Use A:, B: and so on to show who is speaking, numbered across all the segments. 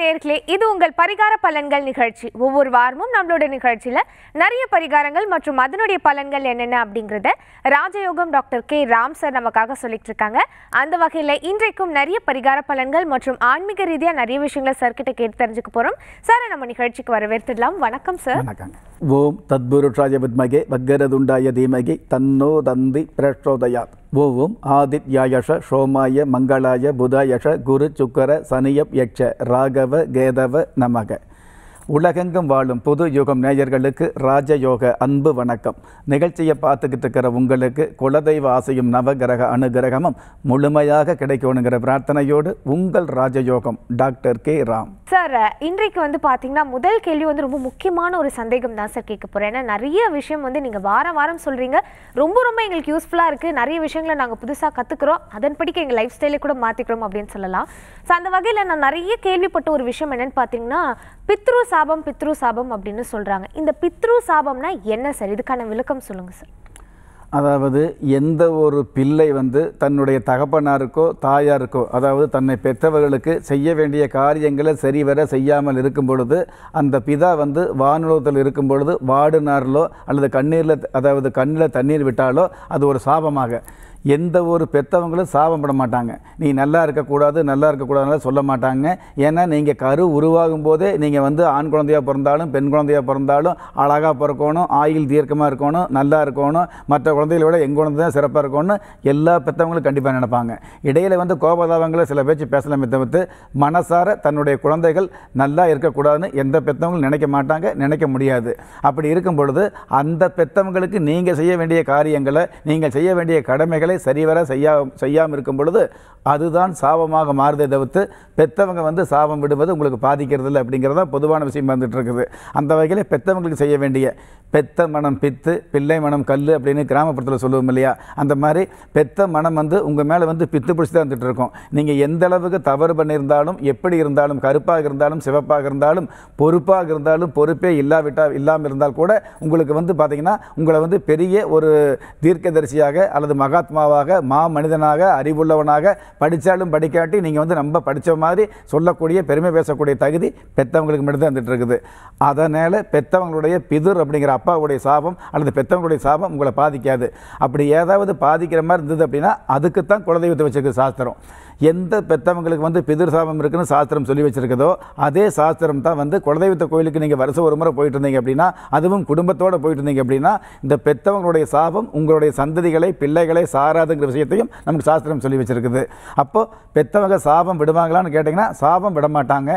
A: நேர்களே இது உங்கள் பரிகார பலன்கள் நிகழ்ச்சி ஒவ்வொரு வாரமும் நம்மளோட நிகழ்ச்சியில் நிறைய பரிகாரங்கள் மற்றும் அதனுடைய பலன்கள் என்னென்ன அப்படிங்கிறத ராஜயோகம் டாக்டர் கே ராம் சார் நமக்காக சொல்லிட்டு இருக்காங்க அந்த வகையில் இன்றைக்கும் நிறைய பரிகார பலன்கள் மற்றும் ஆன்மீக ரீதியாக நிறைய விஷயங்களை சார்கிட்ட கேட்டு தெரிஞ்சுக்க போகிறோம் சார் நம்ம நிகழ்ச்சிக்கு வரவேற்றுடலாம் வணக்கம் சார்
B: ஓம் தத்புருஷாய வித்மகே வக்கரதுண்டாய தன்னோ தந்தி பிரஷ்டோதயாத் ஓம் ஆதித்யாயஷ சோமாய மங்களாய புதாயஷ குரு சுக்கர சனியப் யக்ஷ ராகவ கேதவ நமக உலகெங்கும் வாழும் புது யுகம் நேயர்களுக்கு ராஜயோக அன்பு வணக்கம் நிகழ்ச்சியை பார்த்துக்கிட்டு இருக்கிற உங்களுக்கு குலதெய்வ ஆசையும் நவகிரக அனுகிரகமும் முழுமையாக கிடைக்கணுங்கிற பிரார்த்தனையோடு உங்கள் ராஜயோகம் டாக்டர் கே ராம்
A: சார் இன்றைக்கு வந்து பார்த்தீங்கன்னா முதல் கேள்வி வந்து ரொம்ப முக்கியமான ஒரு சந்தேகம் தான் சார் கேட்க போகிறேன் ஏன்னா நிறைய விஷயம் வந்து நீங்கள் வார வாரம் சொல்கிறீங்க ரொம்ப ரொம்ப எங்களுக்கு யூஸ்ஃபுல்லாக இருக்குது நிறைய விஷயங்களை நாங்கள் புதுசாக கற்றுக்குறோம் அதன்படிக்கு எங்கள் லைஃப் ஸ்டைலே கூட மாற்றிக்கிறோம் அப்படின்னு சொல்லலாம் ஸோ அந்த வகையில் நான் நிறைய கேள்விப்பட்ட ஒரு விஷயம் என்னென்னு பார்த்தீங்கன்னா பித்ரு சாபம் பித்ரு சாபம் அப்படின்னு சொல்கிறாங்க இந்த பித்ரு சாபம்னா என்ன சார் இதுக்கான விளக்கம் சொல்லுங்கள் சார்
B: அதாவது எந்த ஒரு பிள்ளை வந்து தன்னுடைய தகப்பனாருக்கோ தாயாருக்கோ அதாவது தன்னை பெற்றவர்களுக்கு செய்ய வேண்டிய காரியங்களை சரிவர செய்யாமல் இருக்கும் பொழுது அந்த பிதா வந்து வானுலகத்தில் இருக்கும் பொழுது வாடினாரிலோ அல்லது கண்ணீரில் அதாவது கண்ணில் தண்ணீர் விட்டாலோ அது ஒரு சாபமாக எந்த ஒரு பெற்றவங்களும் சாபம் பட மாட்டாங்க நீ நல்லா இருக்கக்கூடாது நல்லா இருக்கக்கூடாதுனால சொல்ல மாட்டாங்க ஏன்னா நீங்கள் கரு உருவாகும் போதே நீங்கள் வந்து ஆண் குழந்தையாக பிறந்தாலும் பெண் குழந்தையாக பிறந்தாலும் அழகாக பிறக்கணும் ஆயுள் தீர்க்கமாக இருக்கணும் நல்லா இருக்கணும் மற்ற குழந்தைகளை விட எங்கள் குழந்தை தான் சிறப்பாக இருக்கணும்னு எல்லா பெற்றவங்களும் கண்டிப்பாக நினைப்பாங்க இடையில் வந்து கோபதாபங்களை சில பேச்சு பேசலாம் தவிர்த்து மனசார தன்னுடைய குழந்தைகள் நல்லா இருக்கக்கூடாதுன்னு எந்த பெற்றவங்களும் நினைக்க மாட்டாங்க நினைக்க முடியாது அப்படி இருக்கும் பொழுது அந்த பெற்றவங்களுக்கு நீங்கள் செய்ய வேண்டிய காரியங்களை நீங்கள் செய்ய வேண்டிய கடமைகள் செயல்களை சரிவர செய்யா செய்யாமல் இருக்கும் பொழுது அதுதான் சாபமாக மாறுதே தவிர்த்து பெற்றவங்க வந்து சாபம் விடுவது உங்களுக்கு பாதிக்கிறது இல்லை அப்படிங்கிறத பொதுவான விஷயம் வந்துட்டு இருக்குது அந்த வகையில் பெற்றவங்களுக்கு செய்ய வேண்டிய பெத்த மனம் பித்து பிள்ளை மனம் கல் அப்படின்னு கிராமப்புறத்தில் சொல்லுவோம் இல்லையா அந்த மாதிரி பெத்த மனம் வந்து உங்கள் மேலே வந்து பித்து பிடிச்சி தான் வந்துட்டு இருக்கும் நீங்கள் எந்த அளவுக்கு தவறு பண்ணியிருந்தாலும் எப்படி இருந்தாலும் கருப்பாக இருந்தாலும் சிவப்பாக இருந்தாலும் பொறுப்பாக இருந்தாலும் பொறுப்பே இல்லாவிட்டால் இல்லாமல் இருந்தால் கூட உங்களுக்கு வந்து பார்த்திங்கன்னா உங்களை வந்து பெரிய ஒரு தீர்க்கதரிசியாக அல்லது மகாத்மா ஆத்மாவாக மா மனிதனாக அறிவுள்ளவனாக படித்தாலும் படிக்காட்டி நீங்கள் வந்து நம்ம படித்த மாதிரி சொல்லக்கூடிய பெருமை பேசக்கூடிய தகுதி பெற்றவங்களுக்கு மட்டும்தான் வந்துட்டு இருக்குது அதனால் பெற்றவங்களுடைய பிதுர் அப்படிங்கிற அப்பாவுடைய சாபம் அல்லது பெற்றவங்களுடைய சாபம் உங்களை பாதிக்காது அப்படி ஏதாவது பாதிக்கிற மாதிரி இருந்தது அப்படின்னா அதுக்கு தான் குலதெய்வத்தை வச்சுருக்கு சாஸ்திரம் எந்த பெத்தவங்களுக்கு வந்து பிதிர் சாபம் இருக்குன்னு சாஸ்திரம் சொல்லி வச்சிருக்கதோ அதே சாஸ்திரம் தான் வந்து குலதெய்வத்த கோயிலுக்கு நீங்கள் வருஷம் ஒரு முறை போயிட்டு இருந்தீங்க அப்படின்னா அதுவும் குடும்பத்தோடு போயிட்டு இருந்தீங்க அப்படின்னா இந்த பெத்தவங்களுடைய சாபம் உங்களுடைய சந்ததிகளை பிள்ளைகளை சாராதுங்கிற விஷயத்தையும் நமக்கு சாஸ்திரம் சொல்லி வச்சுருக்குது அப்போது பெத்தவங்க சாபம் விடுவாங்களான்னு கேட்டிங்கன்னா சாபம் விட மாட்டாங்க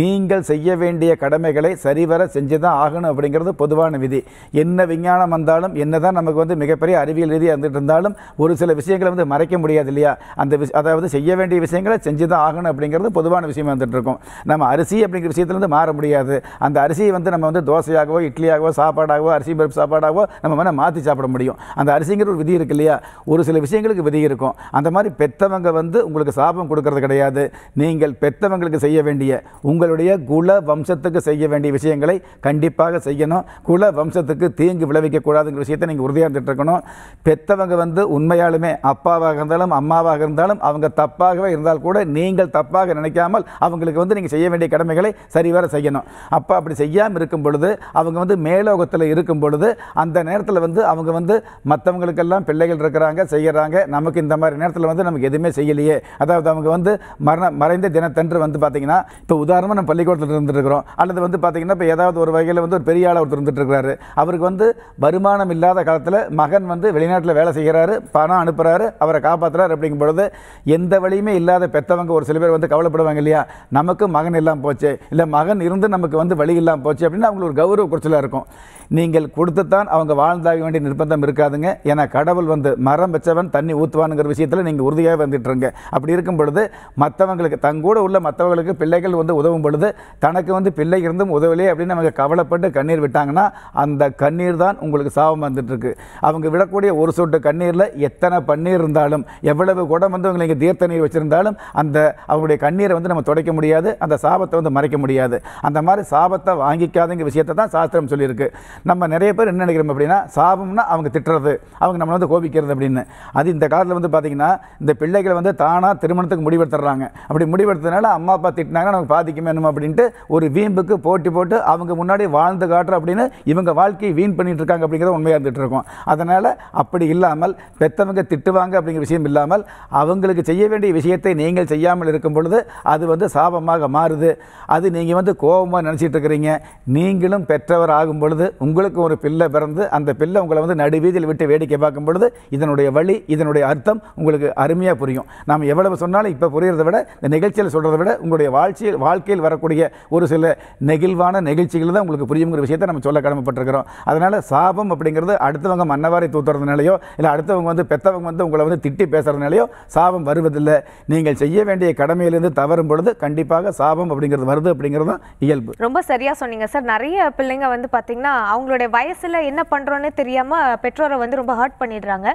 B: நீங்கள் செய்ய வேண்டிய கடமைகளை சரிவர செஞ்சு தான் ஆகணும் அப்படிங்கிறது பொதுவான விதி என்ன விஞ்ஞானம் வந்தாலும் என்ன நமக்கு வந்து மிகப்பெரிய அறிவியல் ரீதியாக இருந்துகிட்டு இருந்தாலும் ஒரு சில விஷயங்களை வந்து மறைக்க முடியாது இல்லையா அந்த அதாவது செய்ய வேண்டிய விஷயங்களை செஞ்சு தான் ஆகணும் அப்படிங்கிறது பொதுவான விஷயம் வந்துட்டு இருக்கும் நம்ம அரிசி அப்படிங்கிற விஷயத்துலேருந்து மாற முடியாது அந்த அரிசியை வந்து நம்ம வந்து தோசையாகவோ இட்லியாகவோ சாப்பாடாகவோ அரிசி பருப்பு சாப்பாடாகவோ நம்ம வேணால் மாற்றி சாப்பிட முடியும் அந்த அரிசிங்கிற ஒரு விதி இருக்கு இல்லையா ஒரு சில விஷயங்களுக்கு விதி இருக்கும் அந்த மாதிரி பெற்றவங்க வந்து உங்களுக்கு சாபம் கொடுக்கறது கிடையாது நீங்கள் பெற்றவங்களுக்கு செய்ய வேண்டிய உங்களுடைய குல வம்சத்துக்கு செய்ய வேண்டிய விஷயங்களை கண்டிப்பாக செய்யணும் குல வம்சத்துக்கு தீங்கு விளைவிக்கக்கூடாதுங்கிற விஷயத்தை நீங்கள் உறுதியாக இருக்கணும் பெற்றவங்க வந்து உண்மையாலுமே அப்பாவாக இருந்தாலும் அம்மாவாக இருந்தாலும் அவங்க தப்பாக எதிராகவே இருந்தால் கூட நீங்கள் தப்பாக நினைக்காமல் அவங்களுக்கு வந்து நீங்கள் செய்ய வேண்டிய கடமைகளை சரிவர செய்யணும் அப்போ அப்படி செய்யாமல் இருக்கும் பொழுது அவங்க வந்து மேலோகத்தில் இருக்கும் பொழுது அந்த நேரத்தில் வந்து அவங்க வந்து மற்றவங்களுக்கெல்லாம் பிள்ளைகள் இருக்கிறாங்க செய்கிறாங்க நமக்கு இந்த மாதிரி நேரத்தில் வந்து நமக்கு எதுவுமே செய்யலையே அதாவது அவங்க வந்து மரண மறைந்த தினத்தன்று வந்து பார்த்திங்கன்னா இப்போ உதாரணமாக நம்ம பள்ளிக்கூடத்தில் இருந்துருக்குறோம் அல்லது வந்து பார்த்திங்கன்னா இப்போ ஏதாவது ஒரு வகையில் வந்து ஒரு பெரிய ஆள் ஒருத்தர் இருந்துட்டுருக்கிறாரு அவருக்கு வந்து வருமானம் இல்லாத காலத்தில் மகன் வந்து வெளிநாட்டில் வேலை செய்கிறாரு பணம் அனுப்புகிறாரு அவரை காப்பாற்றுறாரு அப்படிங்கும் பொழுது எந்த வழியும் வலிமை இல்லாத பெற்றவங்க ஒரு சில பேர் வந்து கவலைப்படுவாங்க இல்லையா நமக்கு மகன் இல்லாமல் போச்சு இல்லை மகன் இருந்து நமக்கு வந்து வழி இல்லாமல் போச்சு அப்படின்னு அவங்களுக்கு ஒரு கௌரவ குறைச்சலாக இருக்கும் நீங்கள் கொடுத்துத்தான் அவங்க வாழ்ந்தாக வேண்டிய நிர்பந்தம் இருக்காதுங்க ஏன்னா கடவுள் வந்து மரம் வச்சவன் தண்ணி ஊற்றுவானுங்கிற விஷயத்தில் நீங்கள் உறுதியாக வந்துட்டுருங்க அப்படி இருக்கும் பொழுது மற்றவங்களுக்கு தங்கூட உள்ள மற்றவங்களுக்கு பிள்ளைகள் வந்து உதவும் பொழுது தனக்கு வந்து பிள்ளை இருந்தும் உதவலையே அப்படின்னு அவங்க கவலைப்பட்டு கண்ணீர் விட்டாங்கன்னா அந்த கண்ணீர் தான் உங்களுக்கு சாபம் வந்துட்டுருக்கு அவங்க விடக்கூடிய ஒரு சொட்டு கண்ணீரில் எத்தனை பன்னீர் இருந்தாலும் எவ்வளவு குடம் வந்து உங்களுக்கு தீர்த்த நீர் வச்சு வச்சுருந்தாலும் அந்த அவங்களுடைய கண்ணீரை வந்து நம்ம துடைக்க முடியாது அந்த சாபத்தை வந்து மறைக்க முடியாது அந்த மாதிரி சாபத்தை வாங்கிக்காதங்க விஷயத்தை தான் சாஸ்திரம் சொல்லியிருக்கு நம்ம நிறைய பேர் என்ன நினைக்கிறோம் அப்படின்னா சாபம்னா அவங்க திட்டுறது அவங்க நம்மளை வந்து கோபிக்கிறது அப்படின்னு அது இந்த காலத்தில் வந்து பார்த்திங்கன்னா இந்த பிள்ளைகளை வந்து தானாக திருமணத்துக்கு முடிவெடுத்துறாங்க அப்படி முடிவெடுத்ததுனால அம்மா அப்பா திட்டினாங்க நமக்கு பாதிக்குமே என்னமோ அப்படின்ட்டு ஒரு வீம்புக்கு போட்டி போட்டு அவங்க முன்னாடி வாழ்ந்து காட்டுற அப்படின்னு இவங்க வாழ்க்கையை வீண் பண்ணிட்டு இருக்காங்க அப்படிங்கிறத உண்மையாக இருந்துட்டு இருக்கோம் அதனால் அப்படி இல்லாமல் பெற்றவங்க திட்டுவாங்க அப்படிங்கிற விஷயம் இல்லாமல் அவங்களுக்கு செய்ய வேண்டிய விஷயம் விஷயத்தை நீங்கள் செய்யாமல் இருக்கும் பொழுது அது வந்து சாபமாக மாறுது அது நீங்கள் வந்து கோபமாக நினச்சிட்டு இருக்கிறீங்க நீங்களும் பெற்றவர் ஆகும் பொழுது உங்களுக்கு ஒரு பிள்ளை பிறந்து அந்த பிள்ளை உங்களை வந்து நடுவீதியில் விட்டு வேடிக்கை பார்க்கும் பொழுது இதனுடைய வழி இதனுடைய அர்த்தம் உங்களுக்கு அருமையாக புரியும் நாம் எவ்வளவு சொன்னாலும் இப்போ புரிகிறத விட இந்த நிகழ்ச்சியில் சொல்கிறத விட உங்களுடைய வாழ்ச்சியில் வாழ்க்கையில் வரக்கூடிய ஒரு சில நெகிழ்வான நிகழ்ச்சிகள் தான் உங்களுக்கு புரியுங்கிற விஷயத்தை நம்ம சொல்ல கடமைப்பட்டிருக்கிறோம் அதனால் சாபம் அப்படிங்கிறது அடுத்தவங்க மன்னவாரை தூத்துறதுனாலையோ இல்லை அடுத்தவங்க வந்து பெற்றவங்க வந்து உங்களை வந்து திட்டி பேசுகிறதுனாலையோ சாபம் வருவதில்லை நீங்கள் செய்ய வேண்டிய கடமையிலிருந்து தவறும் பொழுது கண்டிப்பாக சாபம் அப்படிங்கிறது வருது அப்படிங்கிறது இயல்பு
A: ரொம்ப சரியா சொன்னீங்க சார் நிறைய பிள்ளைங்க வந்து பார்த்தீங்கன்னா அவங்களுடைய வயசுல என்ன பண்றோன்னு தெரியாம பெற்றோரை வந்து ரொம்ப ஹர்ட் பண்ணிடுறாங்க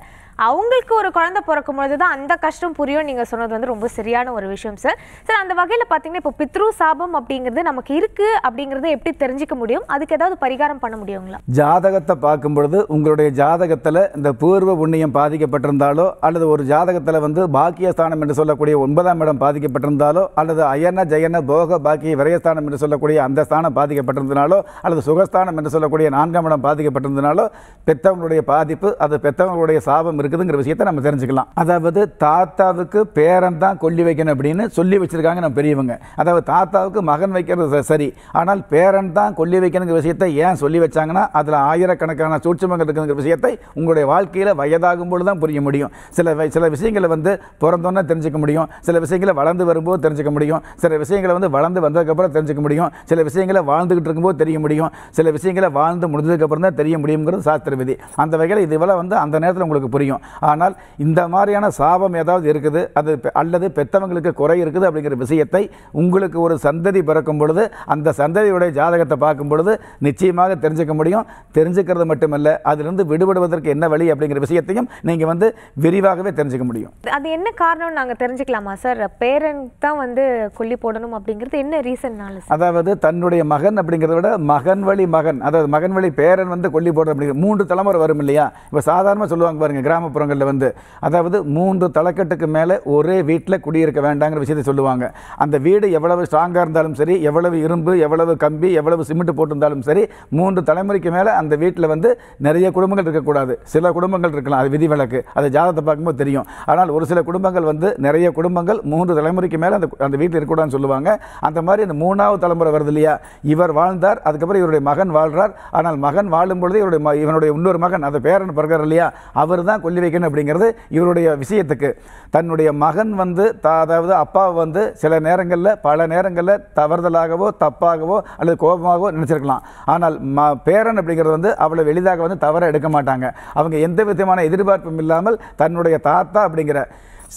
A: அவங்களுக்கு ஒரு குழந்தை பிறக்கும் பொழுது தான் அந்த கஷ்டம் புரியும் நீங்கள் சொன்னது வந்து ரொம்ப சரியான ஒரு விஷயம் சார் சார் அந்த வகையில் பார்த்தீங்கன்னா இப்போ பித்ரு சாபம் அப்படிங்கிறது நமக்கு இருக்குது அப்படிங்கிறத எப்படி தெரிஞ்சுக்க முடியும் அதுக்கு ஏதாவது பரிகாரம் பண்ண முடியுங்களா
B: ஜாதகத்தை பார்க்கும் பொழுது உங்களுடைய ஜாதகத்தில் இந்த பூர்வ புண்ணியம் பாதிக்கப்பட்டிருந்தாலோ அல்லது ஒரு ஜாதகத்தில் வந்து பாக்கியஸ்தானம் என்று சொல்லக்கூடிய ஒன்பதாம் இடம் பாதிக்கப்பட்டிருந்தாலோ அல்லது அயன ஜெயன போக பாக்கி விரயஸ்தானம் என்று சொல்லக்கூடிய அந்த ஸ்தானம் பாதிக்கப்பட்டிருந்தனாலோ அல்லது சுகஸ்தானம் என்று சொல்லக்கூடிய நான்காம் இடம் பாதிக்கப்பட்டிருந்தனாலோ பெத்தவங்களுடைய பாதிப்பு அது பெத்தவங்களுடைய சாபம் இருக்குதுங்கிற விஷயத்தை நம்ம தெரிஞ்சுக்கலாம் அதாவது தாத்தாவுக்கு பேரன் தான் கொல்லி வைக்கணும் அப்படின்னு சொல்லி வச்சிருக்காங்க நம்ம பெரியவங்க அதாவது தாத்தாவுக்கு மகன் வைக்கிறது சரி ஆனால் பேரன் தான் கொல்லி வைக்கணுங்கிற விஷயத்தை ஏன் சொல்லி வச்சாங்கன்னா அதில் ஆயிரக்கணக்கான சூட்சமங்கள் இருக்குங்கிற விஷயத்தை உங்களுடைய வாழ்க்கையில் வயதாகும் பொழுது தான் புரிய முடியும் சில சில விஷயங்களை வந்து பிறந்தோன்னே தெரிஞ்சு தெரிஞ்சுக்க முடியும் சில விஷயங்களை வளர்ந்து வரும்போது தெரிஞ்சுக்க முடியும் சில விஷயங்களை வந்து வளர்ந்து வந்ததுக்கப்புறம் தெரிஞ்சுக்க முடியும் சில விஷயங்களை வாழ்ந்துகிட்டு இருக்கும்போது தெரிய முடியும் சில விஷயங்களை வாழ்ந்து முடிஞ்சதுக்கப்புறம் தான் தெரிய முடியுங்கிறது சாஸ்திர விதி அந்த வகையில் இதுவெல்லாம் வந்து அந்த நேரத்தில் உங்களுக்கு புரியும் ஆனால் இந்த மாதிரியான சாபம் ஏதாவது இருக்குது அது அல்லது பெற்றவங்களுக்கு குறை இருக்குது அப்படிங்கிற விஷயத்தை உங்களுக்கு ஒரு சந்ததி பிறக்கும் பொழுது அந்த சந்ததியுடைய ஜாதகத்தை பார்க்கும் பொழுது நிச்சயமாக தெரிஞ்சுக்க முடியும் தெரிஞ்சுக்கிறது மட்டுமல்ல அதிலிருந்து விடுபடுவதற்கு என்ன வழி அப்படிங்கிற விஷயத்தையும் நீங்கள் வந்து விரிவாகவே தெரிஞ்சுக்க முடியும்
A: அது என்ன காரணம் நாங்கள் தெரிஞ்சுக்கலாமா சார் பேரண்ட் தான் வந்து கொல்லி போடணும் அப்படிங்கிறது என்ன ரீசன்னால
B: அதாவது தன்னுடைய மகன் அப்படிங்கிறத விட மகன் வழி மகன் அதாவது மகன் வழி பேரன் வந்து கொல்லி போடுற அப்படிங்கிற மூன்று தலைமுறை வரும் இல்லையா இப்போ சாதாரணமாக சொல்லுவாங்க பாருங்கள் கிராமப்புறங்களில் வந்து அதாவது மூன்று தலைக்கட்டுக்கு மேலே ஒரே வீட்டில் குடியிருக்க வேண்டாங்கிற விஷயத்தை சொல்லுவாங்க அந்த வீடு எவ்வளவு ஸ்ட்ராங்காக இருந்தாலும் சரி எவ்வளவு இரும்பு எவ்வளவு கம்பி எவ்வளவு சிமெண்ட் போட்டிருந்தாலும் சரி மூன்று தலைமுறைக்கு மேலே அந்த வீட்டில் வந்து நிறைய குடும்பங்கள் இருக்கக்கூடாது சில குடும்பங்கள் இருக்கலாம் அது விதிவிலக்கு அது ஜாதகத்தை பார்க்கும்போது தெரியும் ஆனால் ஒரு சில குடும்பங்கள் வந்து நிறைய குடும்பங்கள் மூன்று தலைமுறைக்கு மேலே அந்த அந்த வீட்டில் இருக்கக்கூடாதுன்னு சொல்லுவாங்க அந்த மாதிரி அந்த மூணாவது தலைமுறை வருது இல்லையா இவர் வாழ்ந்தார் அதுக்கப்புறம் இவருடைய மகன் வாழ்கிறார் ஆனால் மகன் வாழும் பொழுது இவருடைய இவனுடைய இன்னொரு மகன் அந்த பேரன் பிறகு இல்லையா அவர் தான் கொல்லி வைக்கணும் அப்படிங்கிறது இவருடைய விஷயத்துக்கு தன்னுடைய மகன் வந்து அதாவது அப்பா வந்து சில நேரங்களில் பல நேரங்களில் தவறுதலாகவோ தப்பாகவோ அல்லது கோபமாகவோ நினச்சிருக்கலாம் ஆனால் ம பேரன் அப்படிங்கிறது வந்து அவ்வளோ எளிதாக வந்து தவற எடுக்க மாட்டாங்க அவங்க எந்த விதமான எதிர்பார்ப்பும் இல்லாமல் தன்னுடைய தாத்தா அப்படிங்கிற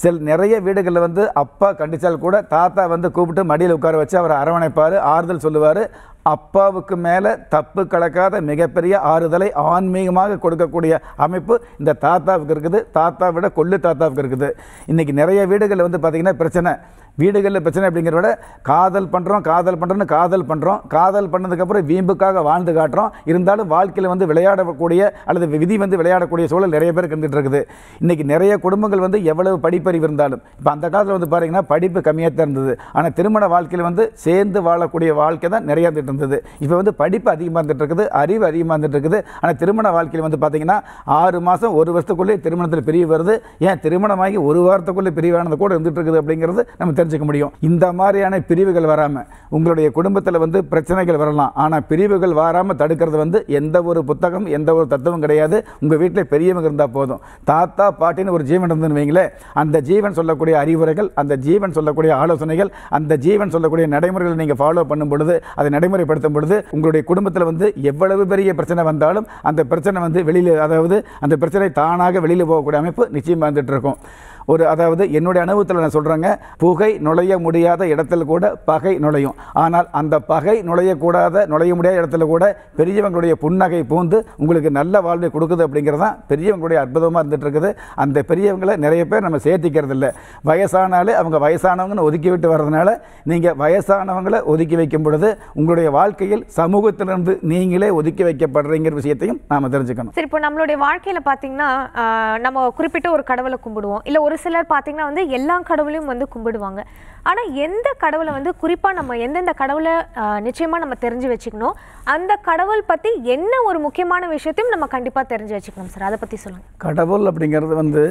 B: சில நிறைய வீடுகளில் வந்து அப்பா கண்டித்தால் கூட தாத்தா வந்து கூப்பிட்டு மடியில் உட்கார வச்சு அவரை அரவணைப்பார் ஆறுதல் சொல்லுவார் அப்பாவுக்கு மேலே தப்பு கலக்காத மிகப்பெரிய ஆறுதலை ஆன்மீகமாக கொடுக்கக்கூடிய அமைப்பு இந்த தாத்தாவுக்கு இருக்குது தாத்தா விட கொள்ளு தாத்தாவுக்கு இருக்குது இன்றைக்கி நிறைய வீடுகளில் வந்து பார்த்திங்கன்னா பிரச்சனை வீடுகளில் பிரச்சனை அப்படிங்கிறத விட காதல் பண்ணுறோம் காதல் பண்ணுறோன்னு காதல் பண்ணுறோம் காதல் பண்ணதுக்கப்புறம் வீம்புக்காக வாழ்ந்து காட்டுறோம் இருந்தாலும் வாழ்க்கையில் வந்து விளையாடக்கூடிய அல்லது விதி வந்து விளையாடக்கூடிய சூழல் நிறைய பேர் இருந்துகிட்டு இருக்குது இன்றைக்கி நிறைய குடும்பங்கள் வந்து எவ்வளவு படிப்பறிவு இருந்தாலும் இப்போ அந்த காலத்தில் வந்து பார்த்திங்கன்னா படிப்பு கம்மியாக தான் இருந்தது ஆனால் திருமண வாழ்க்கையில் வந்து சேர்ந்து வாழக்கூடிய வாழ்க்கை தான் நிறையா இருந்துட்டு இருந்தது இப்போ வந்து படிப்பு அதிகமாக இருந்துகிட்டு இருக்குது அறிவு அதிகமாக இருந்துகிட்டு இருக்குது ஆனால் திருமண வாழ்க்கையில் வந்து பார்த்திங்கன்னா ஆறு மாதம் ஒரு வருஷத்துக்குள்ளே திருமணத்தில் பிரிவு வருது ஏன் திருமணமாகி ஒரு வாரத்துக்குள்ளே பிரிவானது கூட இருந்துகிட்டு இருக்குது அப்படிங்கிறது நம்ம தெரிஞ்சுக்க முடியும் இந்த மாதிரியான பிரிவுகள் வராமல் உங்களுடைய குடும்பத்தில் வந்து பிரச்சனைகள் வரலாம் ஆனால் பிரிவுகள் வராமல் தடுக்கிறது வந்து எந்த ஒரு புத்தகம் எந்த ஒரு தத்துவம் கிடையாது உங்கள் வீட்டில் பெரியவங்க இருந்தால் போதும் தாத்தா பாட்டின்னு ஒரு ஜீவன் இருந்துன்னு வைங்களேன் அந்த ஜீவன் சொல்லக்கூடிய அறிவுரைகள் அந்த ஜீவன் சொல்லக்கூடிய ஆலோசனைகள் அந்த ஜீவன் சொல்லக்கூடிய நடைமுறைகளை நீங்கள் ஃபாலோ பண்ணும் பொழுது அதை நடைமுறைப்படுத்தும் பொழுது உங்களுடைய குடும்பத்தில் வந்து எவ்வளவு பெரிய பிரச்சனை வந்தாலும் அந்த பிரச்சனை வந்து வெளியில் அதாவது அந்த பிரச்சனை தானாக வெளியில் போகக்கூடிய அமைப்பு நிச்சயமாக வந்துட்டு இருக்கும் ஒரு அதாவது என்னுடைய அனுபவத்தில் நான் சொல்கிறேங்க புகை நுழைய முடியாத இடத்துல கூட பகை நுழையும் ஆனால் அந்த பகை நுழையக்கூடாத நுழைய முடியாத இடத்துல கூட பெரியவங்களுடைய புன்னகை பூந்து உங்களுக்கு நல்ல வாழ்வை கொடுக்குது அப்படிங்கிறது தான் பெரியவங்களுடைய அற்புதமாக இருந்துகிட்டு இருக்குது அந்த பெரியவங்களை நிறைய பேர் நம்ம சேர்த்திக்கிறது இல்லை வயசானாலே அவங்க வயசானவங்கன்னு ஒதுக்கி விட்டு வர்றதுனால நீங்கள் வயசானவங்களை ஒதுக்கி வைக்கும் பொழுது உங்களுடைய வாழ்க்கையில் சமூகத்திலிருந்து நீங்களே ஒதுக்கி வைக்கப்படுறீங்கிற விஷயத்தையும் நாம் தெரிஞ்சுக்கணும்
A: சரி இப்போ நம்மளுடைய வாழ்க்கையில் பார்த்தீங்கன்னா நம்ம குறிப்பிட்ட ஒரு கடவுளை கும்பிடுவோம் இல்லை ஒரு ஒரு சிலர் பார்த்தீங்கன்னா வந்து எல்லா கடவுளையும் வந்து கும்பிடுவாங்க ஆனால் எந்த கடவுளை வந்து குறிப்பாக நம்ம எந்தெந்த கடவுளை நிச்சயமாக நம்ம தெரிஞ்சு வச்சுக்கணும் அந்த கடவுள் பற்றி என்ன ஒரு முக்கியமான விஷயத்தையும் நம்ம கண்டிப்பாக தெரிஞ்சு வச்சுக்கணும் சார் அதை பற்றி சொல்லுங்கள்
B: கடவுள் அப்படிங்கிறது வந்து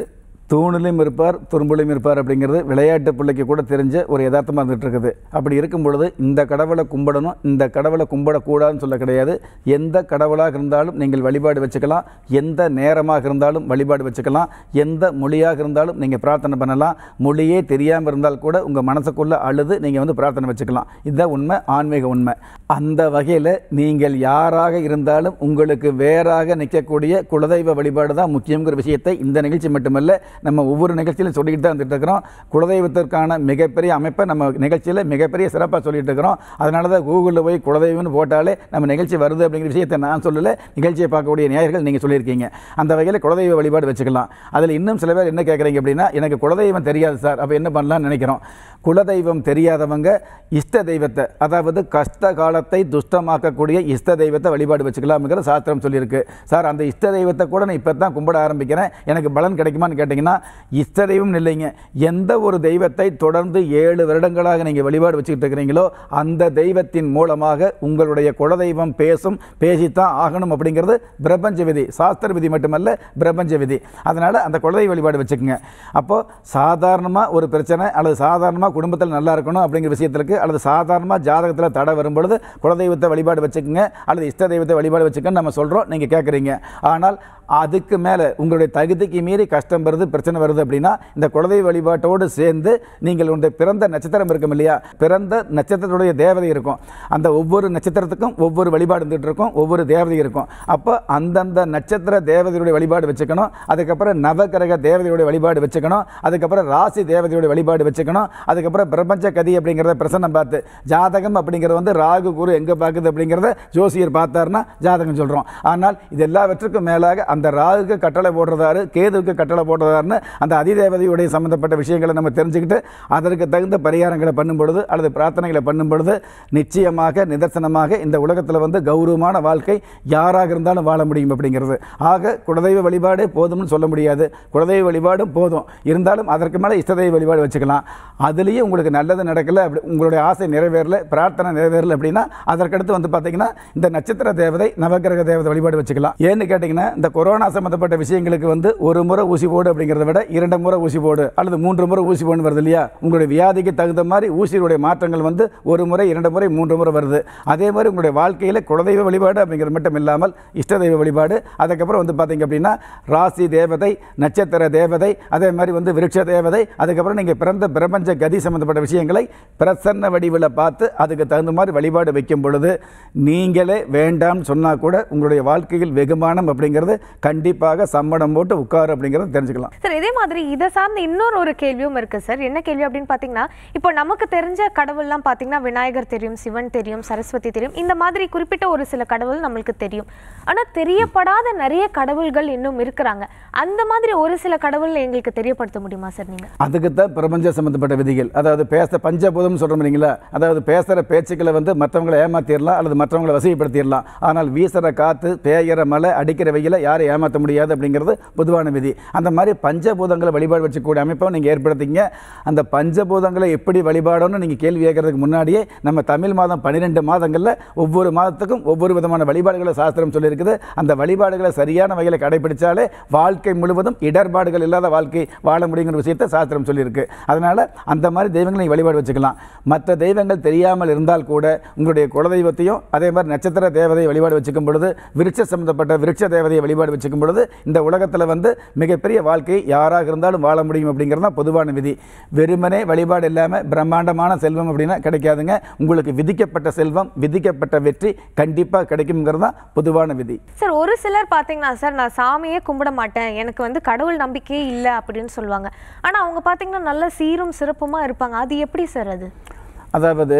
B: தூணிலையும் இருப்பார் துரும்புலையும் இருப்பார் அப்படிங்கிறது விளையாட்டு பிள்ளைக்கு கூட தெரிஞ்ச ஒரு யதார்த்தமாக இருந்துகிட்டு இருக்குது அப்படி இருக்கும் பொழுது இந்த கடவுளை கும்பிடணும் இந்த கடவுளை கும்பிடக்கூடாதுன்னு சொல்ல கிடையாது எந்த கடவுளாக இருந்தாலும் நீங்கள் வழிபாடு வச்சுக்கலாம் எந்த நேரமாக இருந்தாலும் வழிபாடு வச்சுக்கலாம் எந்த மொழியாக இருந்தாலும் நீங்கள் பிரார்த்தனை பண்ணலாம் மொழியே தெரியாமல் இருந்தால் கூட உங்கள் மனசுக்குள்ளே அழுது நீங்கள் வந்து பிரார்த்தனை வச்சுக்கலாம் இதுதான் உண்மை ஆன்மீக உண்மை அந்த வகையில் நீங்கள் யாராக இருந்தாலும் உங்களுக்கு வேறாக நிற்கக்கூடிய குலதெய்வ வழிபாடு தான் முக்கியங்கிற விஷயத்தை இந்த நிகழ்ச்சி மட்டுமல்ல நம்ம ஒவ்வொரு நிகழ்ச்சியிலும் சொல்லிக்கிட்டு தான் வந்துட்டு இருக்கிறோம் குலதெய்வத்திற்கான மிகப்பெரிய அமைப்பை நம்ம நிகழ்ச்சியில் மிகப்பெரிய சிறப்பாக சொல்லிட்டு இருக்கிறோம் அதனால தான் கூகுளில் போய் குலதெய்வம்னு போட்டாலே நம்ம நிகழ்ச்சி வருது அப்படிங்கிற விஷயத்தை நான் சொல்லலை நிகழ்ச்சியை பார்க்கக்கூடிய நேயர்கள் நீங்கள் சொல்லியிருக்கீங்க அந்த வகையில் குலதெய்வ வழிபாடு வச்சுக்கலாம் அதில் இன்னும் சில பேர் என்ன கேட்குறீங்க அப்படின்னா எனக்கு குலதெய்வம் தெரியாது சார் அப்போ என்ன பண்ணலாம்னு நினைக்கிறோம் குலதெய்வம் தெரியாதவங்க இஷ்ட தெய்வத்தை அதாவது கஷ்ட காலத்தை துஷ்டமாக்கக்கூடிய இஷ்ட தெய்வத்தை வழிபாடு வச்சுக்கலாம்ங்கிற சாஸ்திரம் சொல்லியிருக்கு சார் அந்த இஷ்ட தெய்வத்தை கூட நான் இப்போ தான் கும்பிட ஆரம்பிக்கிறேன் எனக்கு பலன் கிடைக்குமான்னு கேட்டீங்க பார்த்தீங்கன்னா இஷ்டதெய்வம் இல்லைங்க எந்த ஒரு தெய்வத்தை தொடர்ந்து ஏழு வருடங்களாக நீங்கள் வழிபாடு வச்சுக்கிட்டு இருக்கிறீங்களோ அந்த தெய்வத்தின் மூலமாக உங்களுடைய குலதெய்வம் பேசும் பேசித்தான் ஆகணும் அப்படிங்கிறது பிரபஞ்ச விதி சாஸ்திர விதி மட்டுமல்ல பிரபஞ்ச விதி அதனால் அந்த குலதெய்வ வழிபாடு வச்சுக்கோங்க அப்போது சாதாரணமாக ஒரு பிரச்சனை அல்லது சாதாரணமாக குடும்பத்தில் நல்லா இருக்கணும் அப்படிங்கிற விஷயத்திற்கு அல்லது சாதாரணமாக ஜாதகத்தில் தடை வரும்பொழுது குலதெய்வத்தை வழிபாடு வச்சுக்கோங்க அல்லது இஷ்ட தெய்வத்தை வழிபாடு வச்சுக்கோன்னு நம்ம சொல்கிறோம் நீங்கள் கேட்குறீங்க ஆனால் அதுக்கு மேலே உங்களுடைய தகுதிக்கு மீறி கஷ்டம் வருது பிரச்சனை வருது அப்படின்னா இந்த குலதெய்வ வழிபாட்டோடு சேர்ந்து நீங்கள் உங்களுடைய பிறந்த நட்சத்திரம் இருக்கும் இல்லையா பிறந்த நட்சத்திரத்துடைய தேவதை இருக்கும் அந்த ஒவ்வொரு நட்சத்திரத்துக்கும் ஒவ்வொரு வழிபாடு இருந்துகிட்டு இருக்கும் ஒவ்வொரு தேவதை இருக்கும் அப்போ அந்தந்த நட்சத்திர தேவதையுடைய வழிபாடு வச்சுக்கணும் அதுக்கப்புறம் நவகிரக தேவதையுடைய வழிபாடு வச்சுக்கணும் அதுக்கப்புறம் ராசி தேவதையுடைய வழிபாடு வச்சுக்கணும் அதுக்கப்புறம் பிரபஞ்ச கதி அப்படிங்கிறத பிரசன்னம் பார்த்து ஜாதகம் அப்படிங்கிறது வந்து ராகு குரு எங்கே பார்க்குது அப்படிங்கிறத ஜோசியர் பார்த்தாருன்னா ஜாதகம் சொல்கிறோம் ஆனால் இது எல்லாவற்றுக்கும் மேலாக அந்த அந்த ராகுக்கு கட்டளை போடுறதாரு கேதுவுக்கு கட்டளை போடுறதாருன்னு அந்த அதிதேவதையுடைய சம்மந்தப்பட்ட விஷயங்களை நம்ம தெரிஞ்சுக்கிட்டு அதற்கு தகுந்த பரிகாரங்களை பண்ணும் பொழுது அல்லது பிரார்த்தனைகளை பண்ணும் பொழுது நிச்சயமாக நிதர்சனமாக இந்த உலகத்தில் வந்து கௌரவமான வாழ்க்கை யாராக இருந்தாலும் வாழ முடியும் அப்படிங்கிறது ஆக குலதெய்வ வழிபாடே போதும்னு சொல்ல முடியாது குலதெய்வ வழிபாடும் போதும் இருந்தாலும் அதற்கு மேலே இஷ்டதெய்வ வழிபாடு வச்சுக்கலாம் அதுலேயும் உங்களுக்கு நல்லது நடக்கலை அப்படி உங்களுடைய ஆசை நிறைவேறல பிரார்த்தனை நிறைவேறல அப்படின்னா அதற்கடுத்து வந்து பார்த்தீங்கன்னா இந்த நட்சத்திர தேவதை நவகிரக தேவதை வழிபாடு வச்சுக்கலாம் ஏன்னு கேட்டிங்கன்னா இந்த கொரோனா கொரோனா சம்மந்தப்பட்ட விஷயங்களுக்கு வந்து ஒரு முறை ஊசி போடு அப்படிங்கிறத விட இரண்டு முறை ஊசி போடு அல்லது மூன்று முறை ஊசி போடணும் வருது இல்லையா உங்களுடைய வியாதிக்கு தகுந்த மாதிரி ஊசியுடைய மாற்றங்கள் வந்து ஒரு முறை இரண்டு முறை மூன்று முறை வருது அதே மாதிரி உங்களுடைய வாழ்க்கையில் குலதெய்வ வழிபாடு அப்படிங்கிறது மட்டும் இல்லாமல் இஷ்ட தெய்வ வழிபாடு அதுக்கப்புறம் வந்து பார்த்திங்க அப்படின்னா ராசி தேவதை நட்சத்திர தேவதை அதே மாதிரி வந்து விருட்ச தேவதை அதுக்கப்புறம் நீங்கள் பிறந்த பிரபஞ்ச கதி சம்மந்தப்பட்ட விஷயங்களை பிரசன்ன வடிவில் பார்த்து அதுக்கு தகுந்த மாதிரி வழிபாடு வைக்கும் பொழுது நீங்களே வேண்டாம்னு சொன்னால் கூட உங்களுடைய வாழ்க்கையில் வெகுமானம் அப்படிங்கிறது கண்டிப்பாக சம்மடம் போட்டு உட்கார் அப்படிங்கிறத தெரிஞ்சுக்கலாம்
A: சார் இதே மாதிரி இதை சார்ந்த இன்னொரு ஒரு கேள்வியும் இருக்கு சார் என்ன கேள்வி அப்படின்னு பார்த்தீங்கன்னா இப்போ நமக்கு தெரிஞ்ச கடவுள்லாம் பார்த்தீங்கன்னா விநாயகர் தெரியும் சிவன் தெரியும் சரஸ்வதி தெரியும் இந்த மாதிரி குறிப்பிட்ட ஒரு சில கடவுள் நம்மளுக்கு தெரியும் ஆனா தெரியப்படாத நிறைய கடவுள்கள் இன்னும் இருக்கிறாங்க அந்த மாதிரி ஒரு சில கடவுள் எங்களுக்கு தெரியப்படுத்த முடியுமா சார் நீங்க
B: அதுக்கு தான் பிரபஞ்ச சம்மந்தப்பட்ட விதிகள் அதாவது பேச பஞ்சபூதம் சொல்ற இல்லைங்களா அதாவது பேசுற பேச்சுக்களை வந்து மற்றவங்களை ஏமாத்திடலாம் அல்லது மற்றவங்களை வசதிப்படுத்திடலாம் ஆனால் வீசுற காத்து பேயற மலை அடிக்கிற வெயில யார் யாரை ஏமாற்ற முடியாது அப்படிங்கிறது பொதுவான விதி அந்த மாதிரி பஞ்சபூதங்களை வழிபாடு வச்சுக்கூடிய அமைப்பை நீங்கள் ஏற்படுத்திங்க அந்த பஞ்சபூதங்களை எப்படி வழிபாடோன்னு நீங்கள் கேள்வி கேட்கறதுக்கு முன்னாடியே நம்ம தமிழ் மாதம் பன்னிரெண்டு மாதங்களில் ஒவ்வொரு மாதத்துக்கும் ஒவ்வொரு விதமான வழிபாடுகளை சாஸ்திரம் சொல்லியிருக்குது அந்த வழிபாடுகளை சரியான வகையில் கடைபிடித்தாலே வாழ்க்கை முழுவதும் இடர்பாடுகள் இல்லாத வாழ்க்கை வாழ முடியுங்கிற விஷயத்தை சாஸ்திரம் சொல்லியிருக்கு அதனால் அந்த மாதிரி தெய்வங்களை வழிபாடு வச்சுக்கலாம் மற்ற தெய்வங்கள் தெரியாமல் இருந்தால் கூட உங்களுடைய குலதெய்வத்தையும் அதே மாதிரி நட்சத்திர தேவதையை வழிபாடு வச்சுக்கும் பொழுது விருட்ச சம்பந்தப்பட்ட விருட்ச தேவதையை வழிபாடு நிலைப்பாடு வச்சுக்கும் பொழுது இந்த உலகத்தில் வந்து மிகப்பெரிய வாழ்க்கை யாராக இருந்தாலும் வாழ முடியும் அப்படிங்கிறது தான் பொதுவான விதி வெறுமனே வழிபாடு இல்லாமல் பிரம்மாண்டமான செல்வம் அப்படின்னா கிடைக்காதுங்க உங்களுக்கு விதிக்கப்பட்ட செல்வம் விதிக்கப்பட்ட வெற்றி கண்டிப்பாக கிடைக்குங்கிறது தான் பொதுவான விதி
A: சார் ஒரு சிலர் பார்த்தீங்கன்னா சார் நான் சாமியே கும்பிட மாட்டேன் எனக்கு வந்து கடவுள் நம்பிக்கையே இல்லை அப்படின்னு சொல்லுவாங்க ஆனால் அவங்க பார்த்தீங்கன்னா நல்ல சீரும் சிறப்புமாக இருப்பாங்க அது எப்படி சார் அது
B: அதாவது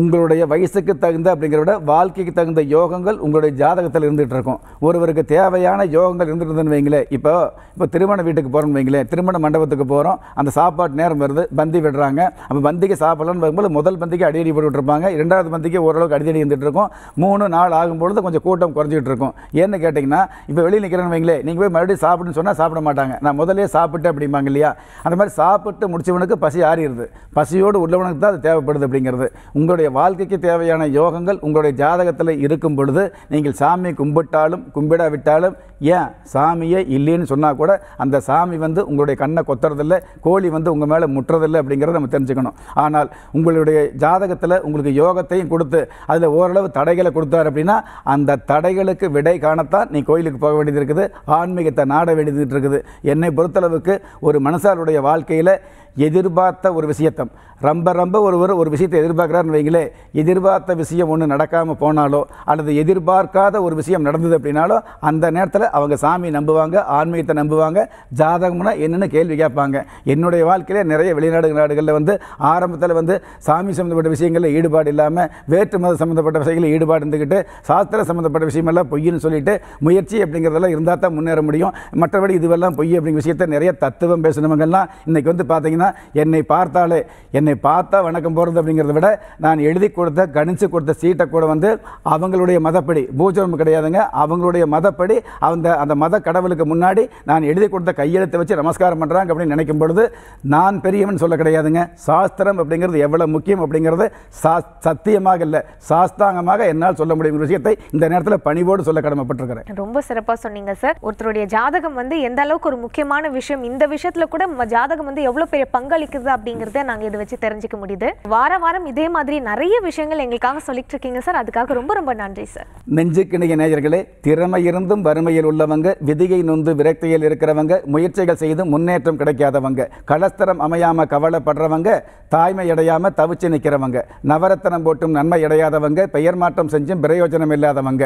B: உங்களுடைய வயசுக்கு தகுந்த அப்படிங்கிற விட வாழ்க்கைக்கு தகுந்த யோகங்கள் உங்களுடைய ஜாதகத்தில் இருந்துகிட்டு இருக்கும் ஒருவருக்கு தேவையான யோகங்கள் இருந்துட்டு இருந்தேன்னு வைங்களேன் இப்போ இப்போ திருமண வீட்டுக்கு போகிறோம்னு வைங்களேன் திருமண மண்டபத்துக்கு போகிறோம் அந்த சாப்பாட்டு நேரம் வருது பந்தி விடுறாங்க அப்போ பந்திக்கு சாப்பிடலாம்னு வரும்போது முதல் பந்திக்கு அடியடி போட்டுட்ருப்பாங்க ரெண்டாவது பந்திக்கு ஓரளவுக்கு அடியடி இருந்துகிட்டு இருக்கும் மூணு நாள் ஆகும்பொழுது கொஞ்சம் கூட்டம் குறைஞ்சிக்கிட்டு இருக்கும் ஏன்னு கேட்டிங்கன்னா இப்போ வெளியில் நிற்கிறேன்னு வைங்களேன் நீங்கள் போய் மறுபடியும் சாப்பிடுன்னு சொன்னால் சாப்பிட மாட்டாங்க நான் முதலே சாப்பிட்டு அப்படிம்பாங்க இல்லையா அந்த மாதிரி சாப்பிட்டு முடிச்சவனுக்கு பசி ஆறிடுது பசியோடு உள்ளவனுக்கு தான் அது தேவைப்படுது அப்படிங்கிறது உங்களுடைய உங்களுடைய வாழ்க்கைக்கு தேவையான யோகங்கள் உங்களுடைய ஜாதகத்தில் இருக்கும் பொழுது நீங்கள் சாமி கும்பிட்டாலும் கும்பிடாவிட்டாலும் ஏன் சாமியே இல்லைன்னு சொன்னால் கூட அந்த சாமி வந்து உங்களுடைய கண்ணை கொத்துறதில்ல கோழி வந்து உங்கள் மேலே முட்டுறதில்லை அப்படிங்கிறத நம்ம தெரிஞ்சுக்கணும் ஆனால் உங்களுடைய ஜாதகத்தில் உங்களுக்கு யோகத்தையும் கொடுத்து அதில் ஓரளவு தடைகளை கொடுத்தார் அப்படின்னா அந்த தடைகளுக்கு விடை காணத்தான் நீ கோயிலுக்கு போக வேண்டியது இருக்குது ஆன்மீகத்தை நாட வேண்டியது இருக்குது என்னை பொறுத்தளவுக்கு ஒரு மனுஷாருடைய வாழ்க்கையில் எதிர்பார்த்த ஒரு விஷயத்தம் ரொம்ப ரொம்ப ஒருவர் ஒரு விஷயத்தை எதிர்பார்க்குறாருன்னு வைங்களே எதிர்பார்த்த விஷயம் ஒன்று நடக்காமல் போனாலோ அல்லது எதிர்பார்க்காத ஒரு விஷயம் நடந்தது அப்படின்னாலோ அந்த நேரத்தில் அவங்க சாமி நம்புவாங்க ஆன்மீகத்தை நம்புவாங்க ஜாதகம்னா என்னென்னு கேள்வி கேட்பாங்க என்னுடைய வாழ்க்கையிலே நிறைய வெளிநாடு நாடுகளில் வந்து ஆரம்பத்தில் வந்து சாமி சம்மந்தப்பட்ட விஷயங்களில் ஈடுபாடு இல்லாமல் வேற்று மத சம்மந்தப்பட்ட விஷயங்களில் ஈடுபாடு இருந்துக்கிட்டு சாஸ்திர சம்மந்தப்பட்ட விஷயமெல்லாம் பொய்ன்னு சொல்லிட்டு முயற்சி அப்படிங்கிறதெல்லாம் இருந்தால் தான் முன்னேற முடியும் மற்றபடி இதுவெல்லாம் பொய் அப்படிங்கிற விஷயத்தை நிறைய தத்துவம் பேசினவங்கள்லாம் இன்றைக்கி வந்து பார்த்தீங்கன்னா என்னை பார்த்தாலே என்னை பார்த்தா வணக்கம் போகிறது அப்படிங்கிறத விட நான் எழுதி கொடுத்த கணிச்சு கொடுத்த சீட்டை கூட வந்து அவங்களுடைய மதப்படி பூஜனம் கிடையாதுங்க அவங்களுடைய மதப்படி அவங்க அந்த அந்த மத கடவுளுக்கு முன்னாடி நான் எழுதி கொடுத்த கையெழுத்தை வச்சு நமஸ்காரம் பண்ணுறாங்க அப்படின்னு நினைக்கும் பொழுது நான் பெரியவன் சொல்ல கிடையாதுங்க சாஸ்திரம் அப்படிங்கிறது எவ்வளோ முக்கியம் அப்படிங்கிறது சா சத்தியமாக இல்லை சாஸ்தாங்கமாக என்னால் சொல்ல முடியும் விஷயத்தை இந்த நேரத்தில் பணிவோடு சொல்ல கடமைப்பட்டிருக்கிறேன்
A: ரொம்ப சிறப்பாக சொன்னீங்க சார் ஒருத்தருடைய ஜாதகம் வந்து எந்த அளவுக்கு ஒரு முக்கியமான விஷயம் இந்த விஷயத்தில் கூட ஜாதகம் வந்து எவ்வளோ பெரிய பங்களிக்குது அப்படிங்கிறத நாங்கள் இதை வச்சு தெரிஞ்சுக்க முடியுது வார வாரம் இதே மாதிரி நிறைய விஷயங்கள் எங்களுக்காக சொல்லிட்டு இருக்கீங்க சார் அதுக்காக ரொம்ப ரொம்ப நன்றி சார்
B: நெஞ்சுக்கிணைய நேயர்களே திறமை இருந்தும் வறுமை நிலையில் உள்ளவங்க விதியை நொந்து விரக்தியில் இருக்கிறவங்க முயற்சிகள் செய்து முன்னேற்றம் கிடைக்காதவங்க கலஸ்தரம் அமையாமல் கவலைப்படுறவங்க தாய்மை அடையாமல் தவிச்சு நிற்கிறவங்க நவரத்தனம் போட்டும் நன்மை அடையாதவங்க பெயர் மாற்றம் செஞ்சும் பிரயோஜனம் இல்லாதவங்க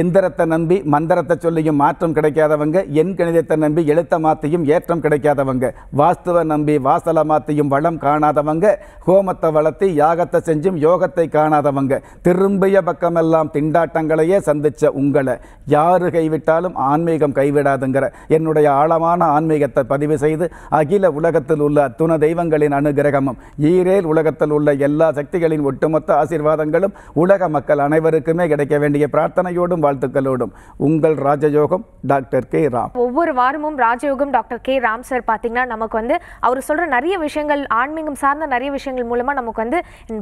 B: எந்திரத்தை நம்பி மந்திரத்தை சொல்லியும் மாற்றம் கிடைக்காதவங்க என் கணிதத்தை நம்பி எழுத்த மாத்தியும் ஏற்றம் கிடைக்காதவங்க வாஸ்துவை நம்பி வாசலை மாத்தியும் வளம் காணாதவங்க ஹோமத்தை வளர்த்தி யாகத்தை செஞ்சும் யோகத்தை காணாதவங்க திரும்பிய பக்கமெல்லாம் திண்டாட்டங்களையே சந்தித்த உங்களை யார் கைவிட்டாலும் ஆன்மீகம் கைவிடாதுங்கிற என்னுடைய ஆழமான ஆன்மீகத்தை பதிவு செய்து அகில உலகத்தில் உள்ள அத்துண தெய்வங்களின் அனுகிரகமும் ஈரேல் உலகத்தில் உள்ள எல்லா சக்திகளின் ஒட்டுமொத்த ஆசீர்வாதங்களும் உலக மக்கள் அனைவருக்குமே கிடைக்க வேண்டிய பிரார்த்தனையோடு நலத்தோடும் வாழ்த்துக்களோடும் உங்கள் ராஜயோகம் டாக்டர் கே ராம்
A: ஒவ்வொரு வாரமும் ராஜயோகம் டாக்டர் கே ராம் சார் பார்த்தீங்கன்னா நமக்கு வந்து அவர் சொல்ற நிறைய விஷயங்கள் ஆன்மீகம் சார்ந்த நிறைய விஷயங்கள் மூலமாக நமக்கு வந்து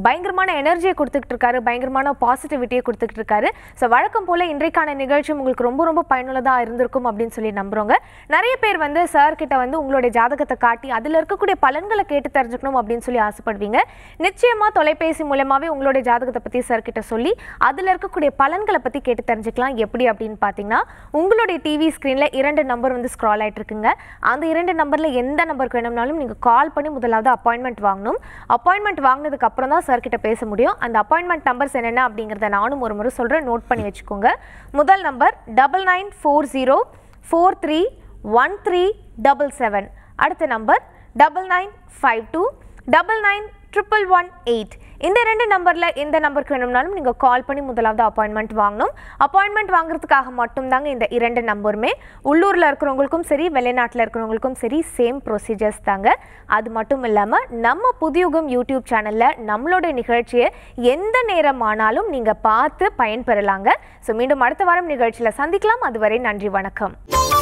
A: பயங்கரமான எனர்ஜியை கொடுத்துக்கிட்டு இருக்காரு பயங்கரமான பாசிட்டிவிட்டியை கொடுத்துக்கிட்டு இருக்காரு ஸோ வழக்கம் போல் இன்றைக்கான நிகழ்ச்சி உங்களுக்கு ரொம்ப ரொம்ப பயனுள்ளதாக இருந்திருக்கும் அப்படின்னு சொல்லி நம்புறோங்க நிறைய பேர் வந்து சார் கிட்ட வந்து உங்களுடைய ஜாதகத்தை காட்டி அதில் இருக்கக்கூடிய பலன்களை கேட்டு தெரிஞ்சுக்கணும் அப்படின்னு சொல்லி ஆசைப்படுவீங்க நிச்சயமா தொலைபேசி மூலமாவே உங்களுடைய ஜாதகத்தை பற்றி சார் கிட்ட சொல்லி அதில் இருக்கக்கூடிய பலன்களை பற்றி கேட்டு தெரிஞ்சு தெரிஞ்சுக்கலாம் எப்படி அப்படின்னு பார்த்தீங்கன்னா உங்களுடைய டிவி ஸ்க்ரீனில் இரண்டு நம்பர் வந்து ஸ்க்ரால் ஆகிட்டுருக்குங்க அந்த இரண்டு நம்பரில் எந்த நம்பருக்கு வேணும்னாலும் நீங்கள் கால் பண்ணி முதலாவது அப்பாயின்மெண்ட் வாங்கணும் அப்பாயின்மெண்ட் வாங்கினதுக்கு அப்புறம் தான் சார்கிட்ட பேச முடியும் அந்த அப்பாயின்மெண்ட் நம்பர்ஸ் என்னென்ன அப்படிங்கிறத நானும் ஒரு முறை சொல்கிறேன் நோட் பண்ணி வச்சுக்கோங்க முதல் number double nine four zero four three one three double seven அடுத்த number double nine five two double nine triple one eight இந்த ரெண்டு நம்பரில் எந்த நம்பருக்கு வேணும்னாலும் நீங்கள் கால் பண்ணி முதலாவது அப்பாயின்மெண்ட் வாங்கணும் அப்பாயின்மெண்ட் வாங்குறதுக்காக மட்டும்தாங்க இந்த இரண்டு நம்பருமே உள்ளூரில் இருக்கிறவங்களுக்கும் சரி வெளிநாட்டில் இருக்கிறவங்களுக்கும் சரி சேம் ப்ரொசீஜர்ஸ் தாங்க அது மட்டும் இல்லாமல் நம்ம புதியுகம் யூடியூப் சேனலில் நம்மளுடைய நிகழ்ச்சியை எந்த நேரம் ஆனாலும் நீங்கள் பார்த்து பயன்பெறலாங்க ஸோ மீண்டும் அடுத்த வாரம் நிகழ்ச்சியில் சந்திக்கலாம் அதுவரை நன்றி வணக்கம்